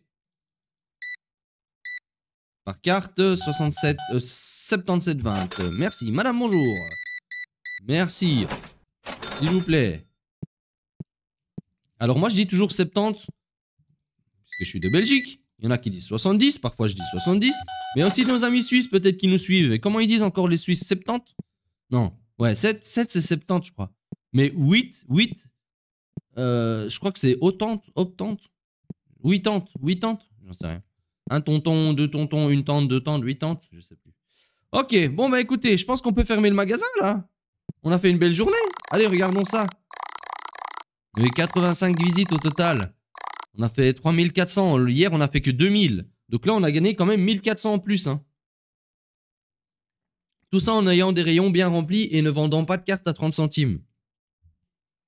Par carte, 67, 77 20. Merci. Madame, bonjour. Merci. S'il vous plaît. Alors moi, je dis toujours 70 je suis de Belgique. Il y en a qui disent 70, parfois je dis 70. Mais aussi nos amis suisses, peut-être, qui nous suivent. Et comment ils disent encore les Suisses 70 Non. Ouais, 7, 7 c'est 70, je crois. Mais 8, 8, euh, je crois que c'est 80, 80, 80, 80, j'en sais rien. Un tonton, deux tontons, une tante, deux tantes, huit tantes, je sais plus. Ok, bon bah écoutez, je pense qu'on peut fermer le magasin là. On a fait une belle journée. Allez, regardons ça. mais 85 visites au total. On a fait 3400. Hier, on a fait que 2000. Donc là, on a gagné quand même 1400 en plus. Hein. Tout ça en ayant des rayons bien remplis et ne vendant pas de cartes à 30 centimes.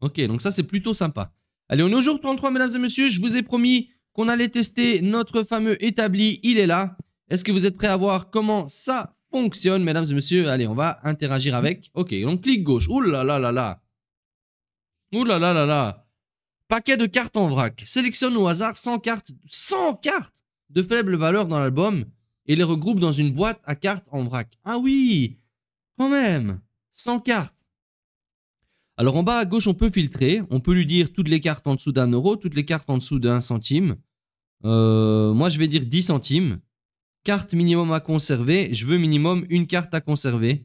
Ok, donc ça, c'est plutôt sympa. Allez, on est au jour 33, mesdames et messieurs. Je vous ai promis qu'on allait tester notre fameux établi. Il est là. Est-ce que vous êtes prêts à voir comment ça fonctionne, mesdames et messieurs Allez, on va interagir avec. Ok, on clique gauche. Ouh là là là là. Ouh là là là là. Paquet de cartes en vrac. Sélectionne au hasard 100 cartes, 100 cartes de faible valeur dans l'album et les regroupe dans une boîte à cartes en vrac. Ah oui, quand même, 100 cartes. Alors en bas à gauche, on peut filtrer. On peut lui dire toutes les cartes en dessous d'un euro, toutes les cartes en dessous d'un centime. Euh, moi, je vais dire 10 centimes. Carte minimum à conserver. Je veux minimum une carte à conserver.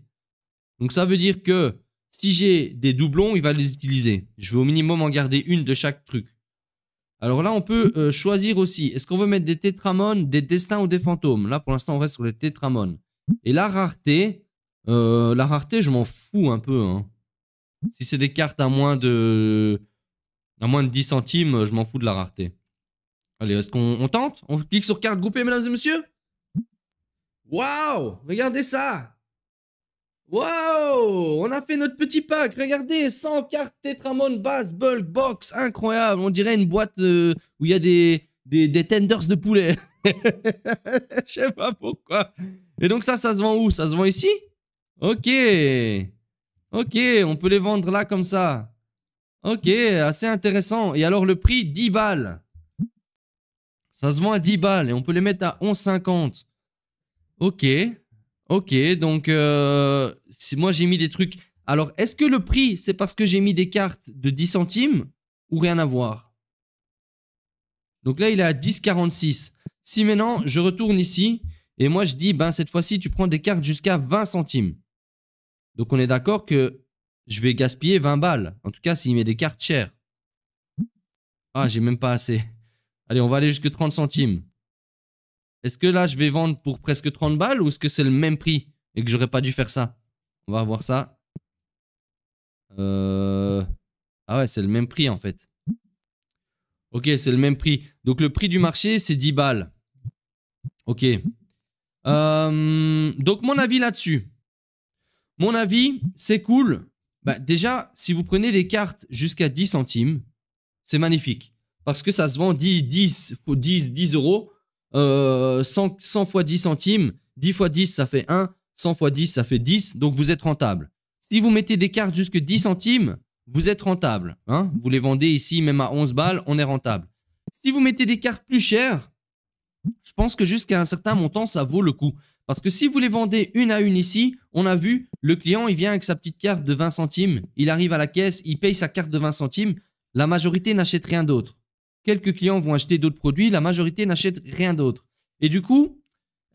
Donc ça veut dire que si j'ai des doublons, il va les utiliser. Je vais au minimum en garder une de chaque truc. Alors là, on peut mm. euh, choisir aussi. Est-ce qu'on veut mettre des tétramones, des destins ou des fantômes Là, pour l'instant, on reste sur les tétramones. Et la rareté, euh, la rareté, je m'en fous un peu. Hein. Si c'est des cartes à moins de à moins de 10 centimes, je m'en fous de la rareté. Allez, est-ce qu'on tente On clique sur carte groupée, mesdames et messieurs Waouh Regardez ça Waouh On a fait notre petit pack, regardez 100 cartes Tetramon Base Bulk Box, incroyable On dirait une boîte euh, où il y a des, des, des tenders de poulet. <laughs> Je sais pas pourquoi. Et donc ça, ça se vend où Ça se vend ici Ok Ok, on peut les vendre là comme ça. Ok, assez intéressant. Et alors le prix, 10 balles. Ça se vend à 10 balles et on peut les mettre à 11,50. Ok. Ok, donc euh, moi j'ai mis des trucs. Alors, est-ce que le prix, c'est parce que j'ai mis des cartes de 10 centimes ou rien à voir Donc là, il est à 10,46. Si maintenant, je retourne ici et moi je dis, ben cette fois-ci, tu prends des cartes jusqu'à 20 centimes. Donc on est d'accord que je vais gaspiller 20 balles. En tout cas, s'il met des cartes chères. Ah, j'ai même pas assez. Allez, on va aller jusque 30 centimes. Est-ce que là, je vais vendre pour presque 30 balles ou est-ce que c'est le même prix et que j'aurais pas dû faire ça On va voir ça. Euh, ah ouais, c'est le même prix en fait. Ok, c'est le même prix. Donc le prix du marché, c'est 10 balles. Ok. Euh, donc mon avis là-dessus. Mon avis, c'est cool. Bah, déjà, si vous prenez des cartes jusqu'à 10 centimes, c'est magnifique. Parce que ça se vend 10, 10, 10, 10 euros. 100, euh, 100 fois 10 centimes, 10 fois 10, ça fait 1, 100 fois 10, ça fait 10, donc vous êtes rentable. Si vous mettez des cartes jusque 10 centimes, vous êtes rentable. Hein. vous les vendez ici, même à 11 balles, on est rentable. Si vous mettez des cartes plus chères, je pense que jusqu'à un certain montant, ça vaut le coup. Parce que si vous les vendez une à une ici, on a vu, le client, il vient avec sa petite carte de 20 centimes, il arrive à la caisse, il paye sa carte de 20 centimes, la majorité n'achète rien d'autre quelques clients vont acheter d'autres produits, la majorité n'achète rien d'autre. Et du coup,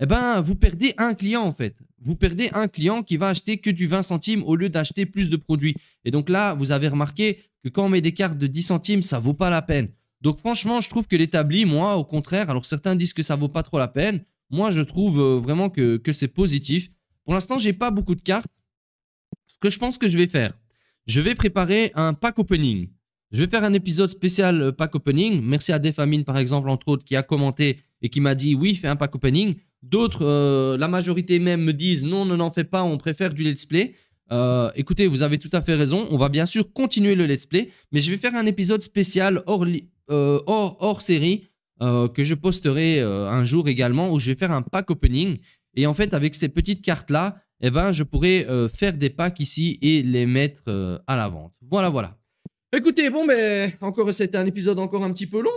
eh ben, vous perdez un client en fait. Vous perdez un client qui va acheter que du 20 centimes au lieu d'acheter plus de produits. Et donc là, vous avez remarqué que quand on met des cartes de 10 centimes, ça vaut pas la peine. Donc franchement, je trouve que l'établi, moi, au contraire, alors certains disent que ça vaut pas trop la peine. Moi, je trouve euh, vraiment que, que c'est positif. Pour l'instant, j'ai pas beaucoup de cartes. Ce que je pense que je vais faire, je vais préparer un pack opening. Je vais faire un épisode spécial euh, pack opening. Merci à Defamine, par exemple, entre autres, qui a commenté et qui m'a dit oui, fais un pack opening. D'autres, euh, la majorité même, me disent non, ne n'en fais pas, on préfère du let's play. Euh, écoutez, vous avez tout à fait raison. On va bien sûr continuer le let's play, mais je vais faire un épisode spécial hors, hors, série que je posterai un jour également où je vais faire un pack opening. Et en fait, avec ces petites cartes-là, eh ben, je pourrais faire des packs ici et les mettre à la vente. Voilà, voilà. Écoutez, bon, mais ben, encore, c'était un épisode encore un petit peu long.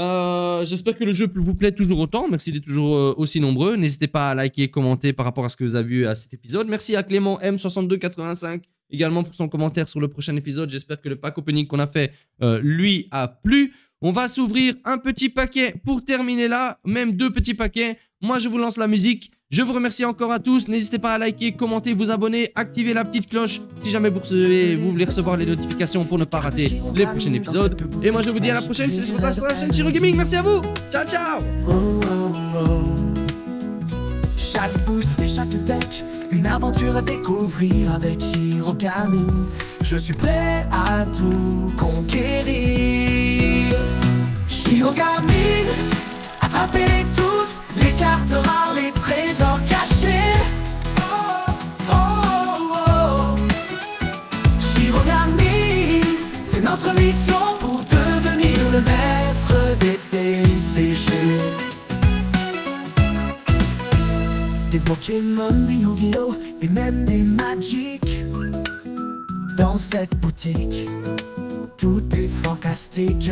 Euh, j'espère que le jeu vous plaît toujours autant. Merci d'être toujours euh, aussi nombreux. N'hésitez pas à liker, commenter par rapport à ce que vous avez vu à cet épisode. Merci à Clément M6285 également pour son commentaire sur le prochain épisode. J'espère que le pack opening qu'on a fait euh, lui a plu. On va s'ouvrir un petit paquet pour terminer là, même deux petits paquets. Moi, je vous lance la musique. Je vous remercie encore à tous. N'hésitez pas à liker, commenter, vous abonner, activer la petite cloche si jamais vous, vous voulez recevoir les notifications pour ne pas rater les prochains épisodes. Et moi, je vous dis à la prochaine. C'est sur la chaîne Shiro Gaming. Merci à vous. Ciao, ciao. Oh, oh, oh. Chaque et chaque une aventure à découvrir avec Je suis prêt à tout conquérir attrapez tous, les cartes rares, les trésors cachés Oh, oh, oh, c'est notre mission pour devenir le maître des TCG Des Pokémon, des Yu-Gi-Oh! et même des Magic Dans cette boutique, tout est fantastique